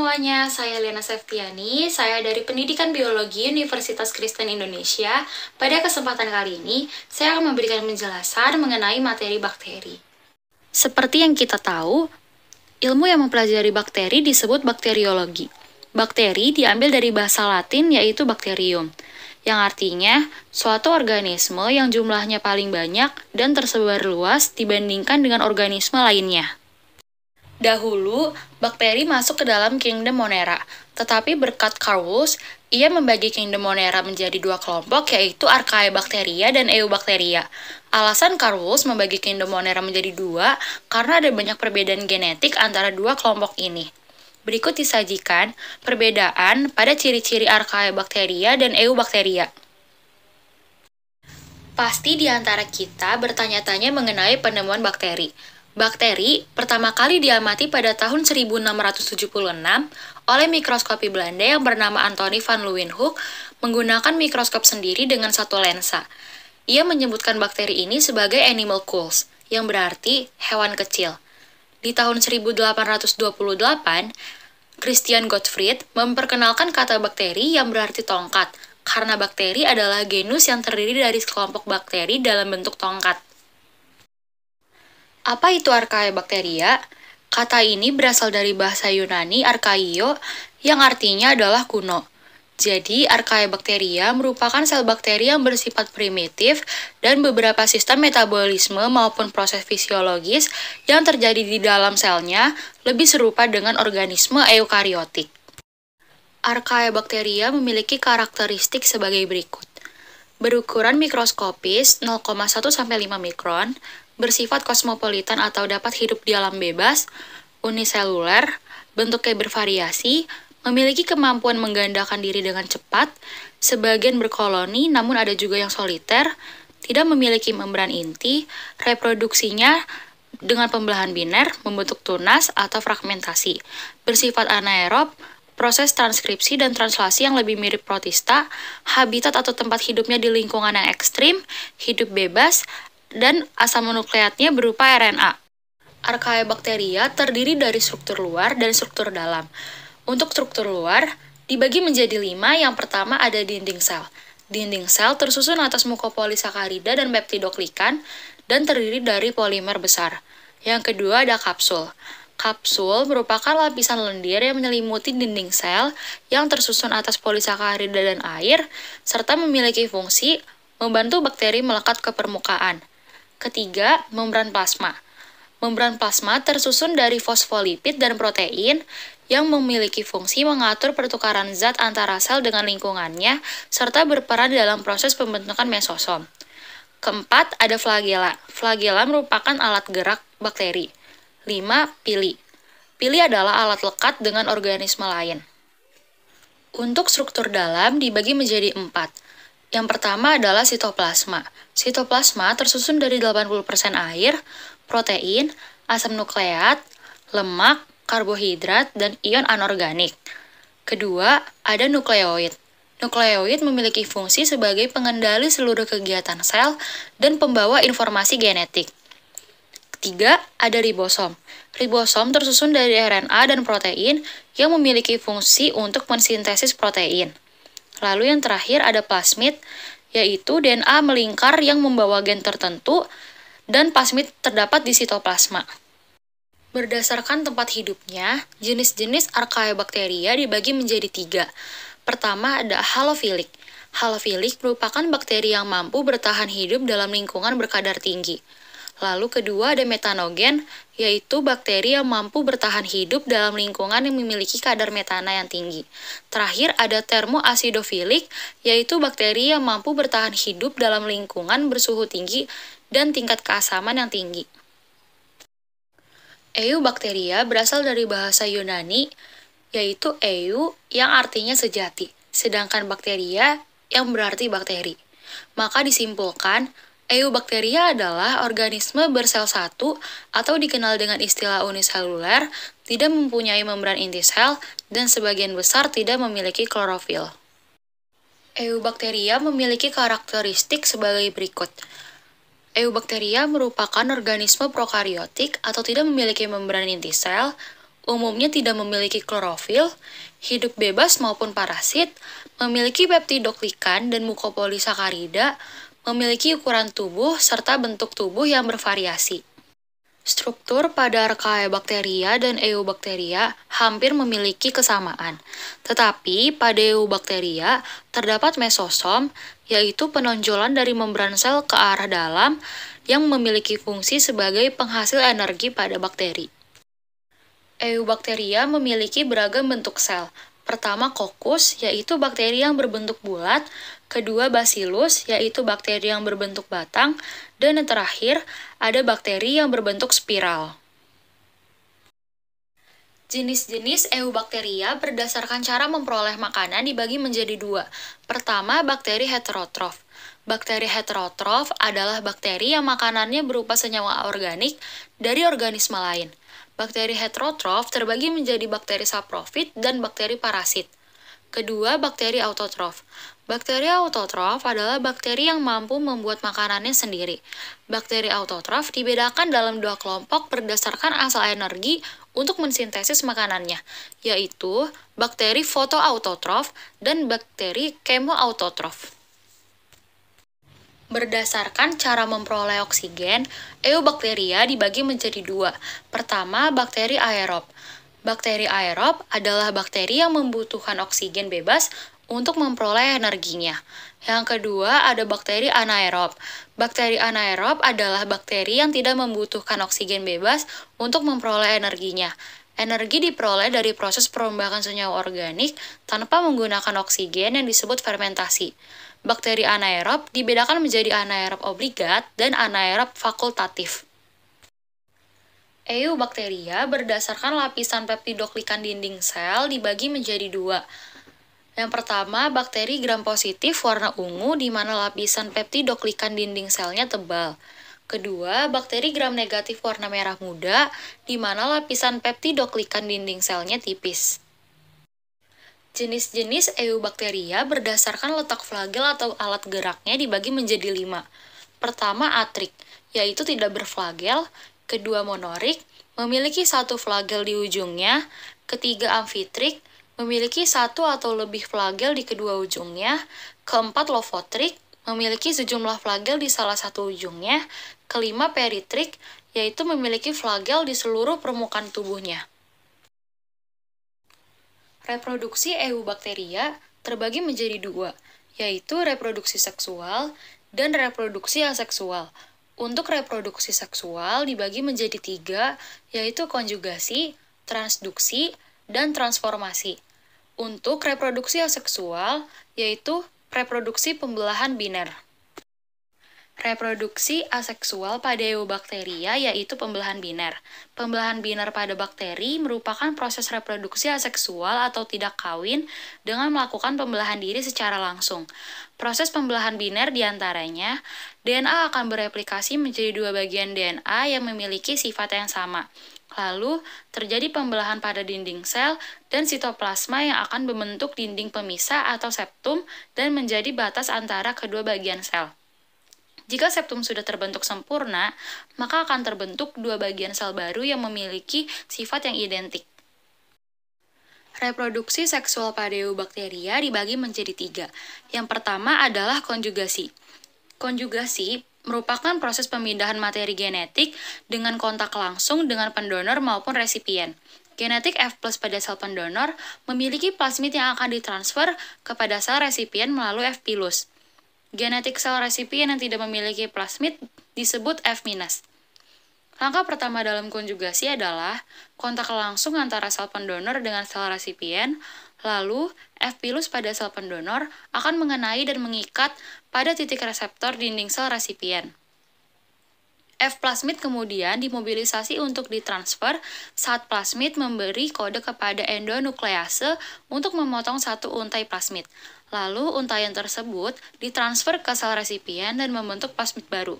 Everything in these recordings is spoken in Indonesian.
semuanya, saya Lena Septiani, saya dari Pendidikan Biologi Universitas Kristen Indonesia. Pada kesempatan kali ini, saya akan memberikan penjelasan mengenai materi bakteri. Seperti yang kita tahu, ilmu yang mempelajari bakteri disebut bakteriologi. Bakteri diambil dari bahasa Latin yaitu bakterium, yang artinya suatu organisme yang jumlahnya paling banyak dan tersebar luas dibandingkan dengan organisme lainnya. Dahulu, bakteri masuk ke dalam kingdom Monera, tetapi berkat Carlus, ia membagi kingdom Monera menjadi dua kelompok yaitu Archaebacteria dan Eubacteria. Alasan Carlus membagi kingdom Monera menjadi dua karena ada banyak perbedaan genetik antara dua kelompok ini. Berikut disajikan perbedaan pada ciri-ciri Archaebacteria dan Eubacteria. Pasti di antara kita bertanya-tanya mengenai penemuan bakteri. Bakteri pertama kali diamati pada tahun 1676 oleh mikroskopi Belanda yang bernama Anthony van Leeuwenhoek menggunakan mikroskop sendiri dengan satu lensa. Ia menyebutkan bakteri ini sebagai animal cools, yang berarti hewan kecil. Di tahun 1828, Christian Gottfried memperkenalkan kata bakteri yang berarti tongkat, karena bakteri adalah genus yang terdiri dari sekelompok bakteri dalam bentuk tongkat. Apa itu archaea bakteria? Kata ini berasal dari bahasa Yunani arkaio yang artinya adalah kuno. Jadi, archaea bakteria merupakan sel bakteri yang bersifat primitif dan beberapa sistem metabolisme maupun proses fisiologis yang terjadi di dalam selnya lebih serupa dengan organisme eukariotik. Archaea bakteria memiliki karakteristik sebagai berikut. Berukuran mikroskopis 0,1-5 mikron, bersifat kosmopolitan atau dapat hidup di alam bebas, uniseluler, bentuknya bervariasi, memiliki kemampuan menggandakan diri dengan cepat, sebagian berkoloni namun ada juga yang soliter, tidak memiliki membran inti, reproduksinya dengan pembelahan biner, membentuk tunas atau fragmentasi, bersifat anaerob, proses transkripsi dan translasi yang lebih mirip protista, habitat atau tempat hidupnya di lingkungan yang ekstrim, hidup bebas, dan asam nukleatnya berupa RNA. Arkaya bakteria terdiri dari struktur luar dan struktur dalam. Untuk struktur luar, dibagi menjadi lima, yang pertama ada dinding sel. Dinding sel tersusun atas mukopolisakarida dan peptidoglikan dan terdiri dari polimer besar. Yang kedua ada kapsul. Kapsul merupakan lapisan lendir yang menyelimuti dinding sel yang tersusun atas polisakarida dan air, serta memiliki fungsi membantu bakteri melekat ke permukaan. Ketiga, membran plasma. Membran plasma tersusun dari fosfolipid dan protein yang memiliki fungsi mengatur pertukaran zat antara sel dengan lingkungannya serta berperan dalam proses pembentukan mesosom. Keempat, ada flagela. Flagela merupakan alat gerak bakteri. Lima, pili. Pili adalah alat lekat dengan organisme lain. Untuk struktur dalam dibagi menjadi empat, yang pertama adalah sitoplasma. Sitoplasma tersusun dari 80% air, protein, asam nukleat, lemak, karbohidrat, dan ion anorganik. Kedua, ada nukleoid. Nukleoid memiliki fungsi sebagai pengendali seluruh kegiatan sel dan pembawa informasi genetik. Ketiga, ada ribosom. Ribosom tersusun dari RNA dan protein yang memiliki fungsi untuk mensintesis protein. Lalu yang terakhir ada plasmid, yaitu DNA melingkar yang membawa gen tertentu dan plasmid terdapat di sitoplasma. Berdasarkan tempat hidupnya, jenis-jenis bakteria dibagi menjadi tiga. Pertama ada halofilik. Halofilik merupakan bakteri yang mampu bertahan hidup dalam lingkungan berkadar tinggi. Lalu kedua ada metanogen, yaitu bakteri yang mampu bertahan hidup dalam lingkungan yang memiliki kadar metana yang tinggi. Terakhir ada termoasidofilik, yaitu bakteri yang mampu bertahan hidup dalam lingkungan bersuhu tinggi dan tingkat keasaman yang tinggi. Eubakteria berasal dari bahasa Yunani, yaitu eu yang artinya sejati, sedangkan bakteria yang berarti bakteri. Maka disimpulkan, Eubakteria adalah organisme bersel satu atau dikenal dengan istilah uniseluler, tidak mempunyai membran inti sel, dan sebagian besar tidak memiliki klorofil. Eubakteria memiliki karakteristik sebagai berikut. Eubakteria merupakan organisme prokariotik atau tidak memiliki membran inti sel, umumnya tidak memiliki klorofil, hidup bebas maupun parasit, memiliki peptidoglikan dan mukopolisakarida, memiliki ukuran tubuh serta bentuk tubuh yang bervariasi. Struktur pada bakteria dan Eubacteria hampir memiliki kesamaan, tetapi pada Eubacteria terdapat mesosom, yaitu penonjolan dari membran sel ke arah dalam yang memiliki fungsi sebagai penghasil energi pada bakteri. Eubacteria memiliki beragam bentuk sel, Pertama kokus, yaitu bakteri yang berbentuk bulat, kedua basilus, yaitu bakteri yang berbentuk batang, dan yang terakhir ada bakteri yang berbentuk spiral. Jenis-jenis eubakteria berdasarkan cara memperoleh makanan dibagi menjadi dua. Pertama, bakteri heterotrof. Bakteri heterotrof adalah bakteri yang makanannya berupa senyawa organik dari organisme lain. Bakteri heterotrof terbagi menjadi bakteri saprofit dan bakteri parasit. Kedua, bakteri autotrof. Bakteri autotrof adalah bakteri yang mampu membuat makanannya sendiri. Bakteri autotrof dibedakan dalam dua kelompok berdasarkan asal energi untuk mensintesis makanannya, yaitu bakteri fotoautotrof dan bakteri kemoautotrof. Berdasarkan cara memperoleh oksigen, eubakteria dibagi menjadi dua. Pertama, bakteri aerob. Bakteri aerob adalah bakteri yang membutuhkan oksigen bebas untuk memperoleh energinya. Yang kedua, ada bakteri anaerob. Bakteri anaerob adalah bakteri yang tidak membutuhkan oksigen bebas untuk memperoleh energinya. Energi diperoleh dari proses perombakan senyawa organik tanpa menggunakan oksigen yang disebut fermentasi bakteri anaerob dibedakan menjadi anaerob obligat dan anaerob fakultatif. Eubakteria berdasarkan lapisan peptidoklikan dinding sel dibagi menjadi dua. Yang pertama, bakteri gram positif warna ungu di mana lapisan peptidoklikan dinding selnya tebal. Kedua, bakteri gram negatif warna merah muda di mana lapisan peptidoklikan dinding selnya tipis. Jenis-jenis eubakteria berdasarkan letak flagel atau alat geraknya dibagi menjadi lima. Pertama, atrik, yaitu tidak berflagel. Kedua, monorik, memiliki satu flagel di ujungnya. Ketiga, amfitrik, memiliki satu atau lebih flagel di kedua ujungnya. Keempat, lofotrik, memiliki sejumlah flagel di salah satu ujungnya. Kelima, peritrik, yaitu memiliki flagel di seluruh permukaan tubuhnya. Reproduksi eubakteria terbagi menjadi dua, yaitu reproduksi seksual dan reproduksi aseksual. Untuk reproduksi seksual dibagi menjadi tiga, yaitu konjugasi, transduksi, dan transformasi. Untuk reproduksi aseksual, yaitu reproduksi pembelahan biner. Reproduksi aseksual pada eubakteria yaitu pembelahan biner. Pembelahan biner pada bakteri merupakan proses reproduksi aseksual atau tidak kawin dengan melakukan pembelahan diri secara langsung. Proses pembelahan biner diantaranya, DNA akan bereplikasi menjadi dua bagian DNA yang memiliki sifat yang sama, Lalu, terjadi pembelahan pada dinding sel dan sitoplasma yang akan membentuk dinding pemisah atau septum dan menjadi batas antara kedua bagian sel. Jika septum sudah terbentuk sempurna, maka akan terbentuk dua bagian sel baru yang memiliki sifat yang identik. Reproduksi seksual pada eubakteria dibagi menjadi tiga. Yang pertama adalah konjugasi. Konjugasi merupakan proses pemindahan materi genetik dengan kontak langsung dengan pendonor maupun resipien. Genetik F plus pada sel pendonor memiliki plasmid yang akan ditransfer kepada sel resipien melalui F pilus. Genetik sel resipien yang tidak memiliki plasmid disebut F-. Langkah pertama dalam konjugasi adalah kontak langsung antara sel pendonor dengan sel resipien, lalu F pilus pada sel pendonor akan mengenai dan mengikat pada titik reseptor dinding sel resipien. F plasmid kemudian dimobilisasi untuk ditransfer saat plasmid memberi kode kepada endonuklease untuk memotong satu untai plasmid. Lalu untayan tersebut ditransfer ke sel resipien dan membentuk plasmid baru.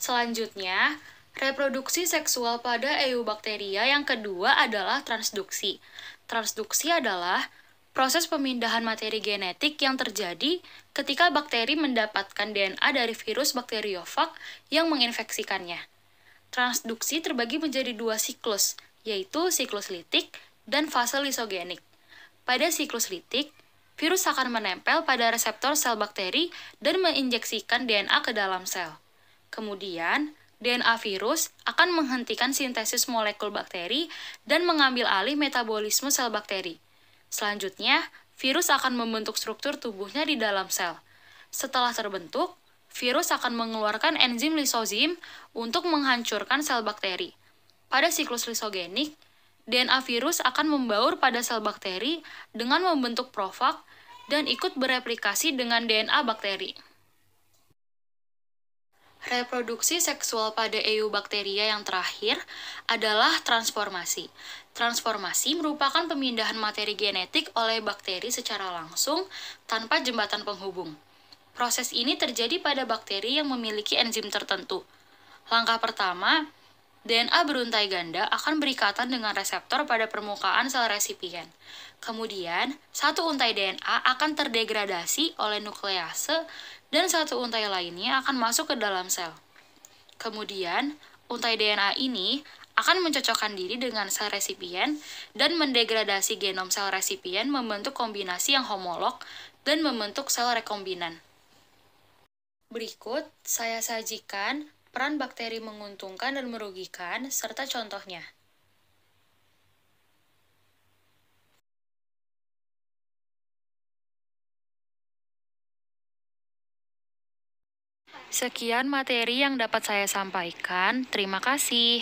Selanjutnya, reproduksi seksual pada eubakteria yang kedua adalah transduksi. Transduksi adalah proses pemindahan materi genetik yang terjadi ketika bakteri mendapatkan DNA dari virus bakteriofag yang menginfeksikannya. Transduksi terbagi menjadi dua siklus, yaitu siklus litik dan fase lisogenik. Pada siklus litik, virus akan menempel pada reseptor sel bakteri dan menginjeksikan DNA ke dalam sel. Kemudian, DNA virus akan menghentikan sintesis molekul bakteri dan mengambil alih metabolisme sel bakteri. Selanjutnya, virus akan membentuk struktur tubuhnya di dalam sel. Setelah terbentuk, virus akan mengeluarkan enzim lisozim untuk menghancurkan sel bakteri. Pada siklus lisogenik, DNA virus akan membaur pada sel bakteri dengan membentuk profag dan ikut bereplikasi dengan DNA bakteri. Reproduksi seksual pada eubakteria yang terakhir adalah transformasi. Transformasi merupakan pemindahan materi genetik oleh bakteri secara langsung tanpa jembatan penghubung. Proses ini terjadi pada bakteri yang memiliki enzim tertentu. Langkah pertama, DNA beruntai ganda akan berikatan dengan reseptor pada permukaan sel resipien. Kemudian, satu untai DNA akan terdegradasi oleh nuklease dan satu untai lainnya akan masuk ke dalam sel. Kemudian, untai DNA ini akan mencocokkan diri dengan sel resipien dan mendegradasi genom sel resipien membentuk kombinasi yang homolog dan membentuk sel rekombinan. Berikut saya sajikan peran bakteri menguntungkan dan merugikan, serta contohnya. Sekian materi yang dapat saya sampaikan. Terima kasih.